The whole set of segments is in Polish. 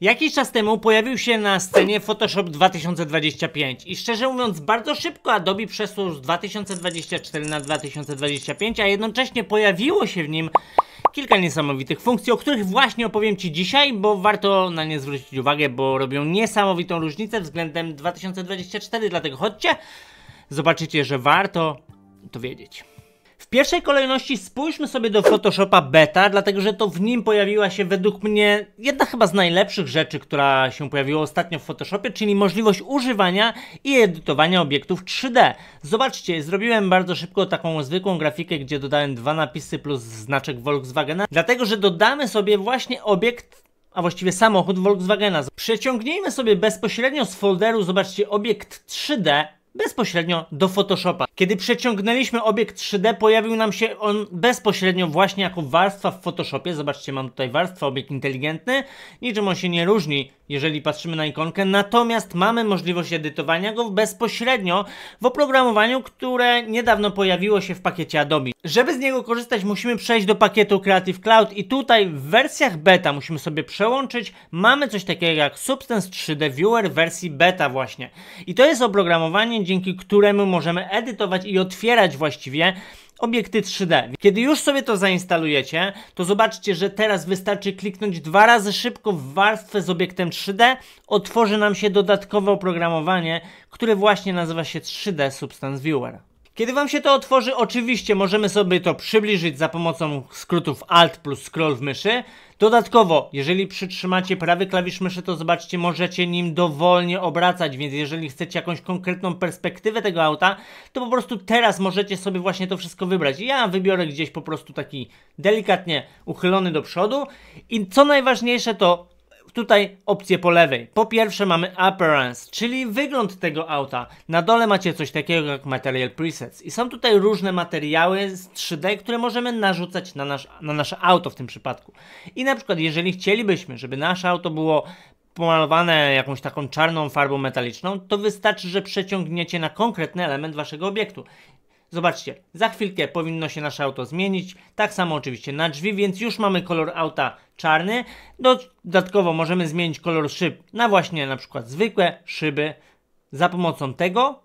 Jakiś czas temu pojawił się na scenie Photoshop 2025 i szczerze mówiąc bardzo szybko Adobe przesunął z 2024 na 2025, a jednocześnie pojawiło się w nim kilka niesamowitych funkcji, o których właśnie opowiem Ci dzisiaj, bo warto na nie zwrócić uwagę, bo robią niesamowitą różnicę względem 2024, dlatego chodźcie, zobaczycie, że warto to wiedzieć. W pierwszej kolejności spójrzmy sobie do Photoshopa Beta, dlatego że to w nim pojawiła się według mnie jedna chyba z najlepszych rzeczy, która się pojawiła ostatnio w Photoshopie, czyli możliwość używania i edytowania obiektów 3D. Zobaczcie, zrobiłem bardzo szybko taką zwykłą grafikę, gdzie dodałem dwa napisy plus znaczek Volkswagena, dlatego że dodamy sobie właśnie obiekt a właściwie samochód Volkswagena. Przeciągnijmy sobie bezpośrednio z folderu, zobaczcie, obiekt 3D, bezpośrednio do Photoshopa. Kiedy przeciągnęliśmy obiekt 3D, pojawił nam się on bezpośrednio właśnie jako warstwa w Photoshopie. Zobaczcie, mam tutaj warstwę, obiekt inteligentny. Niczym on się nie różni, jeżeli patrzymy na ikonkę, natomiast mamy możliwość edytowania go bezpośrednio w oprogramowaniu, które niedawno pojawiło się w pakiecie Adobe. Żeby z niego korzystać, musimy przejść do pakietu Creative Cloud i tutaj w wersjach beta musimy sobie przełączyć. Mamy coś takiego jak Substance 3D Viewer wersji beta właśnie. I to jest oprogramowanie dzięki któremu możemy edytować i otwierać właściwie obiekty 3D. Kiedy już sobie to zainstalujecie, to zobaczcie, że teraz wystarczy kliknąć dwa razy szybko w warstwę z obiektem 3D, otworzy nam się dodatkowe oprogramowanie, które właśnie nazywa się 3D Substance Viewer. Kiedy Wam się to otworzy, oczywiście możemy sobie to przybliżyć za pomocą skrótów Alt plus scroll w myszy. Dodatkowo, jeżeli przytrzymacie prawy klawisz myszy, to zobaczcie, możecie nim dowolnie obracać, więc jeżeli chcecie jakąś konkretną perspektywę tego auta, to po prostu teraz możecie sobie właśnie to wszystko wybrać. Ja wybiorę gdzieś po prostu taki delikatnie uchylony do przodu i co najważniejsze to tutaj opcje po lewej. Po pierwsze mamy appearance, czyli wygląd tego auta. Na dole macie coś takiego jak material presets i są tutaj różne materiały z 3D, które możemy narzucać na, nasz, na nasze auto w tym przypadku. I na przykład jeżeli chcielibyśmy, żeby nasze auto było pomalowane jakąś taką czarną farbą metaliczną, to wystarczy, że przeciągniecie na konkretny element waszego obiektu. Zobaczcie, za chwilkę powinno się nasze auto zmienić. Tak samo oczywiście na drzwi, więc już mamy kolor auta czarny. Dodatkowo możemy zmienić kolor szyb na właśnie na przykład zwykłe szyby za pomocą tego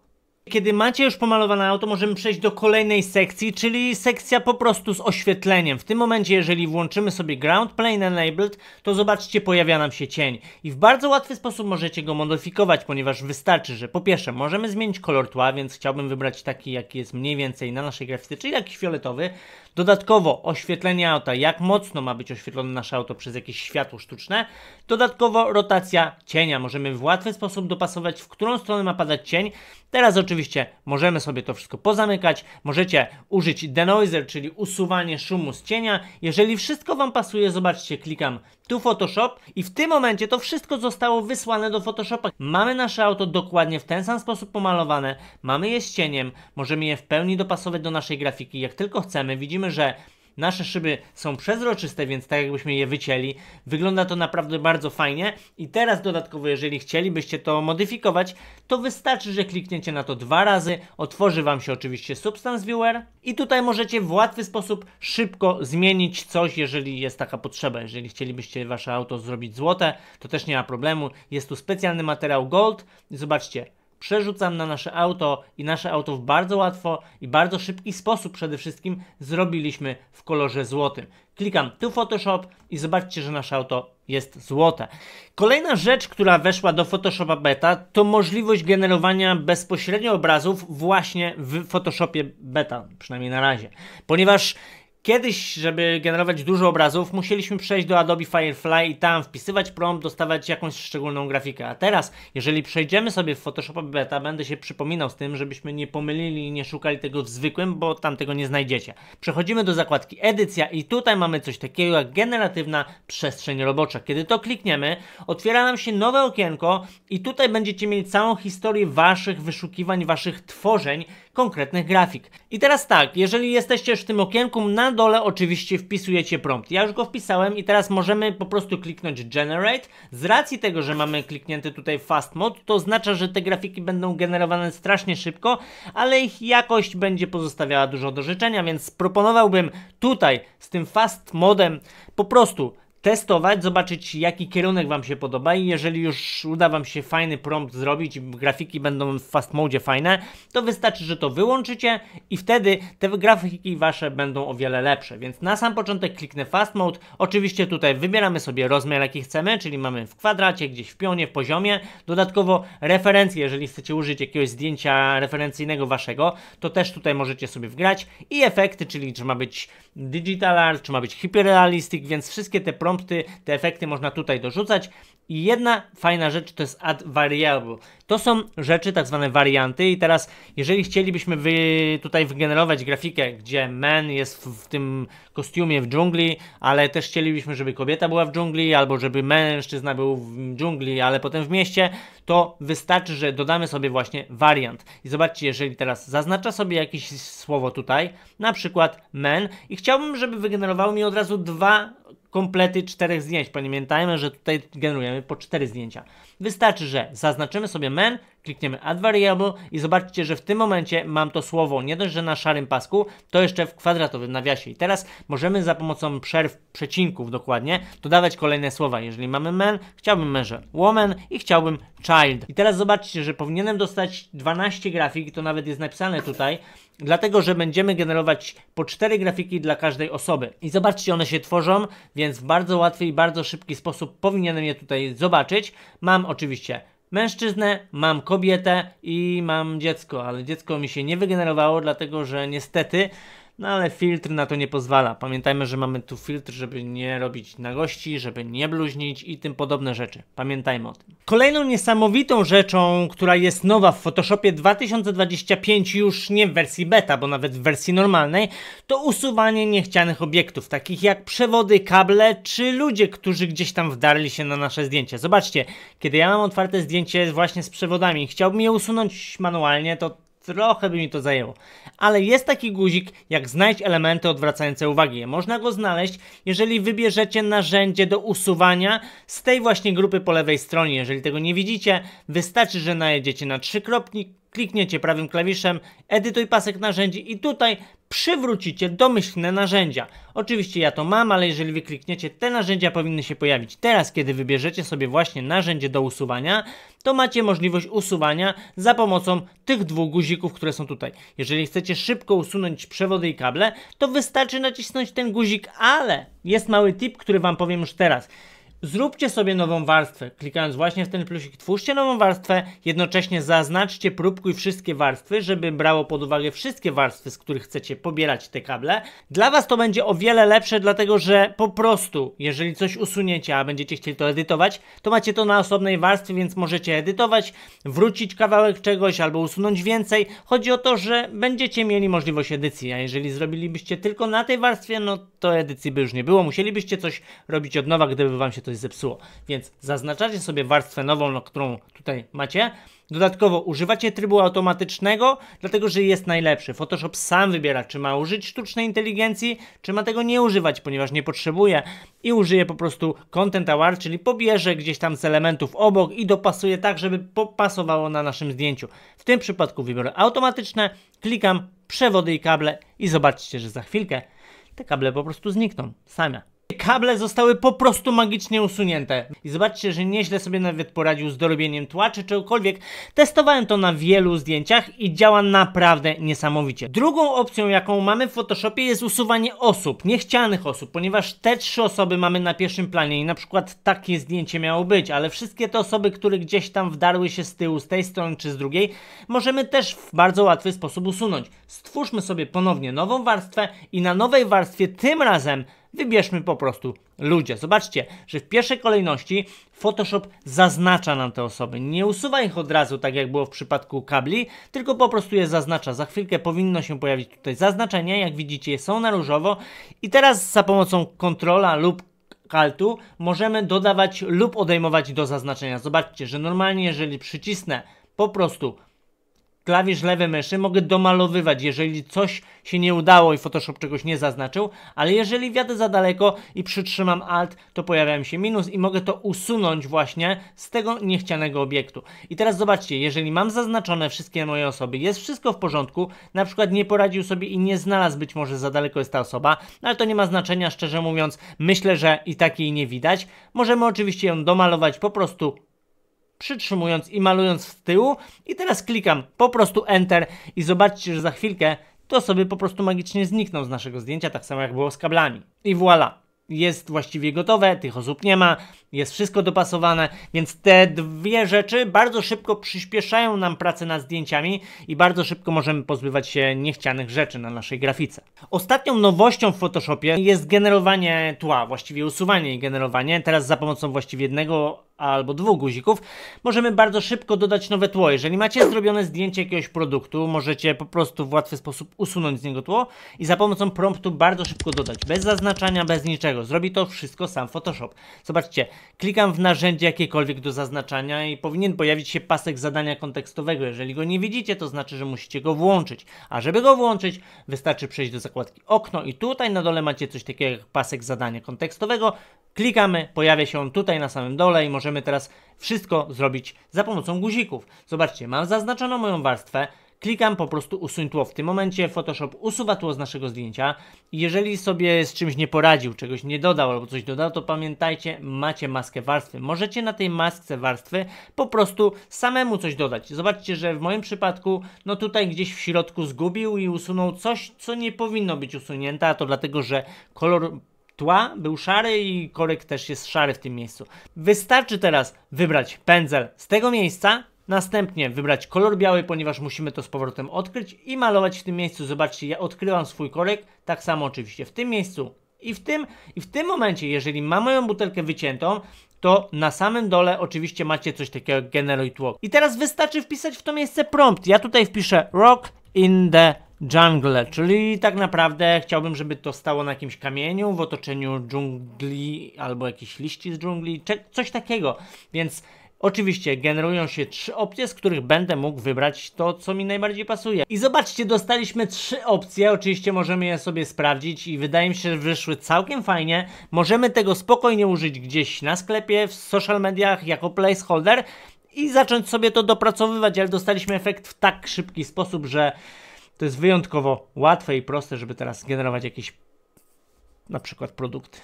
kiedy macie już pomalowane auto, możemy przejść do kolejnej sekcji, czyli sekcja po prostu z oświetleniem. W tym momencie, jeżeli włączymy sobie Ground Plane Enabled, to zobaczcie, pojawia nam się cień. I w bardzo łatwy sposób możecie go modyfikować, ponieważ wystarczy, że po pierwsze możemy zmienić kolor tła, więc chciałbym wybrać taki, jaki jest mniej więcej na naszej grafice, czyli jakiś fioletowy. Dodatkowo oświetlenie auta, jak mocno ma być oświetlone nasze auto przez jakieś światło sztuczne. Dodatkowo rotacja cienia. Możemy w łatwy sposób dopasować, w którą stronę ma padać cień. Teraz oczywiście oczywiście możemy sobie to wszystko pozamykać. Możecie użyć denoiser, czyli usuwanie szumu z cienia. Jeżeli wszystko Wam pasuje, zobaczcie, klikam tu Photoshop i w tym momencie to wszystko zostało wysłane do Photoshopa. Mamy nasze auto dokładnie w ten sam sposób pomalowane, mamy je z cieniem, możemy je w pełni dopasować do naszej grafiki, jak tylko chcemy. Widzimy, że Nasze szyby są przezroczyste, więc tak jakbyśmy je wycięli. Wygląda to naprawdę bardzo fajnie. I teraz dodatkowo, jeżeli chcielibyście to modyfikować, to wystarczy, że klikniecie na to dwa razy. Otworzy Wam się oczywiście Substance Viewer i tutaj możecie w łatwy sposób szybko zmienić coś, jeżeli jest taka potrzeba. Jeżeli chcielibyście Wasze auto zrobić złote, to też nie ma problemu. Jest tu specjalny materiał Gold. Zobaczcie, przerzucam na nasze auto i nasze auto w bardzo łatwo i bardzo szybki sposób przede wszystkim zrobiliśmy w kolorze złotym. Klikam tu Photoshop i zobaczcie, że nasze auto jest złote. Kolejna rzecz, która weszła do Photoshopa Beta, to możliwość generowania bezpośrednio obrazów właśnie w Photoshopie Beta, przynajmniej na razie. Ponieważ Kiedyś, żeby generować dużo obrazów, musieliśmy przejść do Adobe Firefly i tam wpisywać prompt, dostawać jakąś szczególną grafikę. A teraz, jeżeli przejdziemy sobie w Photoshopa Beta, będę się przypominał z tym, żebyśmy nie pomylili i nie szukali tego w zwykłym, bo tam tego nie znajdziecie. Przechodzimy do zakładki edycja i tutaj mamy coś takiego jak generatywna przestrzeń robocza. Kiedy to klikniemy, otwiera nam się nowe okienko i tutaj będziecie mieli całą historię waszych wyszukiwań, waszych tworzeń, konkretnych grafik. I teraz tak, jeżeli jesteście już w tym okienku, na dole oczywiście wpisujecie prompt. Ja już go wpisałem i teraz możemy po prostu kliknąć generate. Z racji tego, że mamy kliknięty tutaj fast mode, to oznacza, że te grafiki będą generowane strasznie szybko, ale ich jakość będzie pozostawiała dużo do życzenia, więc proponowałbym tutaj z tym fast modem po prostu testować, zobaczyć jaki kierunek Wam się podoba i jeżeli już uda Wam się fajny prompt zrobić, grafiki będą w fast mode fajne, to wystarczy, że to wyłączycie i wtedy te grafiki Wasze będą o wiele lepsze. Więc na sam początek kliknę fast mode, oczywiście tutaj wybieramy sobie rozmiar jaki chcemy, czyli mamy w kwadracie, gdzieś w pionie, w poziomie, dodatkowo referencje, jeżeli chcecie użyć jakiegoś zdjęcia referencyjnego Waszego, to też tutaj możecie sobie wgrać i efekty, czyli czy ma być digital art, czy ma być hyperrealistic, więc wszystkie te prompty prompty, te efekty można tutaj dorzucać. I jedna fajna rzecz to jest add variable. To są rzeczy, tak zwane warianty i teraz jeżeli chcielibyśmy wy tutaj wygenerować grafikę, gdzie man jest w, w tym kostiumie w dżungli, ale też chcielibyśmy, żeby kobieta była w dżungli, albo żeby mężczyzna był w dżungli, ale potem w mieście, to wystarczy, że dodamy sobie właśnie wariant. I zobaczcie, jeżeli teraz zaznacza sobie jakieś słowo tutaj, na przykład men i chciałbym, żeby wygenerowało mi od razu dwa komplety czterech zdjęć. Pamiętajmy, że tutaj generujemy po cztery zdjęcia. Wystarczy, że zaznaczymy sobie men, klikniemy add variable i zobaczcie, że w tym momencie mam to słowo nie dość, że na szarym pasku, to jeszcze w kwadratowym nawiasie. I teraz możemy za pomocą przerw, przecinków dokładnie, dodawać kolejne słowa. Jeżeli mamy men, chciałbym męże woman i chciałbym child. I teraz zobaczcie, że powinienem dostać 12 grafik, to nawet jest napisane tutaj, dlatego że będziemy generować po cztery grafiki dla każdej osoby. I zobaczcie, one się tworzą, więc w bardzo łatwy i bardzo szybki sposób powinienem je tutaj zobaczyć. Mam oczywiście mężczyznę, mam kobietę i mam dziecko, ale dziecko mi się nie wygenerowało, dlatego że niestety no ale filtr na to nie pozwala. Pamiętajmy, że mamy tu filtr, żeby nie robić nagości, żeby nie bluźnić i tym podobne rzeczy. Pamiętajmy o tym. Kolejną niesamowitą rzeczą, która jest nowa w Photoshopie 2025, już nie w wersji beta, bo nawet w wersji normalnej, to usuwanie niechcianych obiektów, takich jak przewody, kable czy ludzie, którzy gdzieś tam wdarli się na nasze zdjęcie. Zobaczcie, kiedy ja mam otwarte zdjęcie właśnie z przewodami i chciałbym je usunąć manualnie, to Trochę by mi to zajęło. Ale jest taki guzik, jak znajdź elementy odwracające uwagi. Można go znaleźć, jeżeli wybierzecie narzędzie do usuwania z tej właśnie grupy po lewej stronie. Jeżeli tego nie widzicie, wystarczy, że najedziecie na trzykrotnik, klikniecie prawym klawiszem, edytuj pasek narzędzi i tutaj przywrócicie domyślne narzędzia. Oczywiście ja to mam, ale jeżeli wy klikniecie, te narzędzia powinny się pojawić. Teraz, kiedy wybierzecie sobie właśnie narzędzie do usuwania, to macie możliwość usuwania za pomocą tych dwóch guzików, które są tutaj. Jeżeli chcecie szybko usunąć przewody i kable, to wystarczy nacisnąć ten guzik, ale jest mały tip, który wam powiem już teraz. Zróbcie sobie nową warstwę, klikając właśnie w ten plusik, twórzcie nową warstwę, jednocześnie zaznaczcie próbkuj wszystkie warstwy, żeby brało pod uwagę wszystkie warstwy, z których chcecie pobierać te kable. Dla Was to będzie o wiele lepsze, dlatego że po prostu, jeżeli coś usuniecie, a będziecie chcieli to edytować, to macie to na osobnej warstwie, więc możecie edytować, wrócić kawałek czegoś albo usunąć więcej. Chodzi o to, że będziecie mieli możliwość edycji, a jeżeli zrobilibyście tylko na tej warstwie, no to edycji by już nie było, musielibyście coś robić od nowa, gdyby Wam się to coś zepsuło. Więc zaznaczacie sobie warstwę nową, no, którą tutaj macie. Dodatkowo używacie trybu automatycznego, dlatego że jest najlepszy. Photoshop sam wybiera, czy ma użyć sztucznej inteligencji, czy ma tego nie używać, ponieważ nie potrzebuje i użyje po prostu Content Award, czyli pobierze gdzieś tam z elementów obok i dopasuje tak, żeby popasowało na naszym zdjęciu. W tym przypadku wybiorę automatyczne, klikam przewody i kable i zobaczcie, że za chwilkę te kable po prostu znikną same kable zostały po prostu magicznie usunięte. I zobaczcie, że nieźle sobie nawet poradził z dorobieniem tła czy czegokolwiek. Testowałem to na wielu zdjęciach i działa naprawdę niesamowicie. Drugą opcją, jaką mamy w Photoshopie jest usuwanie osób, niechcianych osób, ponieważ te trzy osoby mamy na pierwszym planie i na przykład takie zdjęcie miało być, ale wszystkie te osoby, które gdzieś tam wdarły się z tyłu, z tej strony czy z drugiej, możemy też w bardzo łatwy sposób usunąć. Stwórzmy sobie ponownie nową warstwę i na nowej warstwie tym razem Wybierzmy po prostu ludzie. Zobaczcie, że w pierwszej kolejności Photoshop zaznacza nam te osoby. Nie usuwa ich od razu, tak jak było w przypadku kabli, tylko po prostu je zaznacza. Za chwilkę powinno się pojawić tutaj zaznaczenie. Jak widzicie, są na różowo. I teraz za pomocą kontrola lub kaltu możemy dodawać lub odejmować do zaznaczenia. Zobaczcie, że normalnie jeżeli przycisnę po prostu klawisz lewej myszy mogę domalowywać, jeżeli coś się nie udało i Photoshop czegoś nie zaznaczył, ale jeżeli wjadę za daleko i przytrzymam Alt, to pojawia mi się minus i mogę to usunąć właśnie z tego niechcianego obiektu. I teraz zobaczcie, jeżeli mam zaznaczone wszystkie moje osoby, jest wszystko w porządku, na przykład nie poradził sobie i nie znalazł, być może za daleko jest ta osoba, no ale to nie ma znaczenia, szczerze mówiąc, myślę, że i tak jej nie widać. Możemy oczywiście ją domalować po prostu przytrzymując i malując z tyłu. I teraz klikam po prostu Enter i zobaczcie, że za chwilkę to sobie po prostu magicznie znikną z naszego zdjęcia, tak samo jak było z kablami. I voilà. Jest właściwie gotowe, tych osób nie ma, jest wszystko dopasowane, więc te dwie rzeczy bardzo szybko przyspieszają nam pracę nad zdjęciami i bardzo szybko możemy pozbywać się niechcianych rzeczy na naszej grafice. Ostatnią nowością w Photoshopie jest generowanie tła, właściwie usuwanie i generowanie, teraz za pomocą właściwie jednego albo dwóch guzików, możemy bardzo szybko dodać nowe tło. Jeżeli macie zrobione zdjęcie jakiegoś produktu, możecie po prostu w łatwy sposób usunąć z niego tło i za pomocą promptu bardzo szybko dodać, bez zaznaczania, bez niczego. Zrobi to wszystko sam Photoshop. Zobaczcie, klikam w narzędzie jakiekolwiek do zaznaczania i powinien pojawić się pasek zadania kontekstowego. Jeżeli go nie widzicie, to znaczy, że musicie go włączyć. A żeby go włączyć, wystarczy przejść do zakładki okno i tutaj na dole macie coś takiego jak pasek zadania kontekstowego. Klikamy, pojawia się on tutaj na samym dole i możemy teraz wszystko zrobić za pomocą guzików. Zobaczcie, mam zaznaczoną moją warstwę, klikam po prostu usuń tło. W tym momencie Photoshop usuwa tło z naszego zdjęcia. Jeżeli sobie z czymś nie poradził, czegoś nie dodał albo coś dodał, to pamiętajcie, macie maskę warstwy. Możecie na tej masce warstwy po prostu samemu coś dodać. Zobaczcie, że w moim przypadku, no tutaj gdzieś w środku zgubił i usunął coś, co nie powinno być usunięte, a to dlatego, że kolor tła był szary i korek też jest szary w tym miejscu. Wystarczy teraz wybrać pędzel z tego miejsca, następnie wybrać kolor biały, ponieważ musimy to z powrotem odkryć i malować w tym miejscu. Zobaczcie, ja odkryłam swój korek, tak samo oczywiście w tym miejscu i w tym, i w tym momencie, jeżeli mam moją butelkę wyciętą, to na samym dole oczywiście macie coś takiego jak tło. I teraz wystarczy wpisać w to miejsce prompt. Ja tutaj wpiszę rock in the jungle, czyli tak naprawdę chciałbym, żeby to stało na jakimś kamieniu w otoczeniu dżungli albo jakichś liści z dżungli, coś takiego. Więc Oczywiście generują się trzy opcje, z których będę mógł wybrać to, co mi najbardziej pasuje. I zobaczcie, dostaliśmy trzy opcje, oczywiście możemy je sobie sprawdzić i wydaje mi się, że wyszły całkiem fajnie. Możemy tego spokojnie użyć gdzieś na sklepie, w social mediach, jako placeholder i zacząć sobie to dopracowywać, ale dostaliśmy efekt w tak szybki sposób, że to jest wyjątkowo łatwe i proste, żeby teraz generować jakieś na przykład produkty.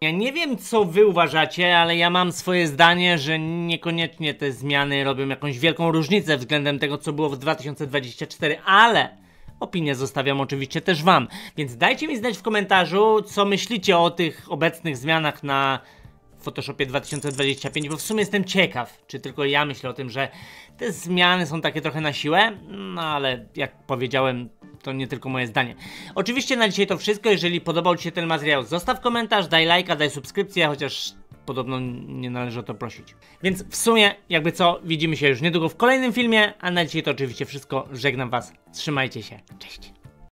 Ja nie wiem, co wy uważacie, ale ja mam swoje zdanie, że niekoniecznie te zmiany robią jakąś wielką różnicę względem tego, co było w 2024, ale opinię zostawiam oczywiście też wam. Więc dajcie mi znać w komentarzu, co myślicie o tych obecnych zmianach na Photoshopie 2025, bo w sumie jestem ciekaw, czy tylko ja myślę o tym, że te zmiany są takie trochę na siłę, no ale jak powiedziałem, to nie tylko moje zdanie. Oczywiście na dzisiaj to wszystko, jeżeli podobał Ci się ten materiał, zostaw komentarz, daj lajka, daj subskrypcję, chociaż podobno nie należy o to prosić. Więc w sumie, jakby co, widzimy się już niedługo w kolejnym filmie, a na dzisiaj to oczywiście wszystko. Żegnam Was, trzymajcie się, cześć!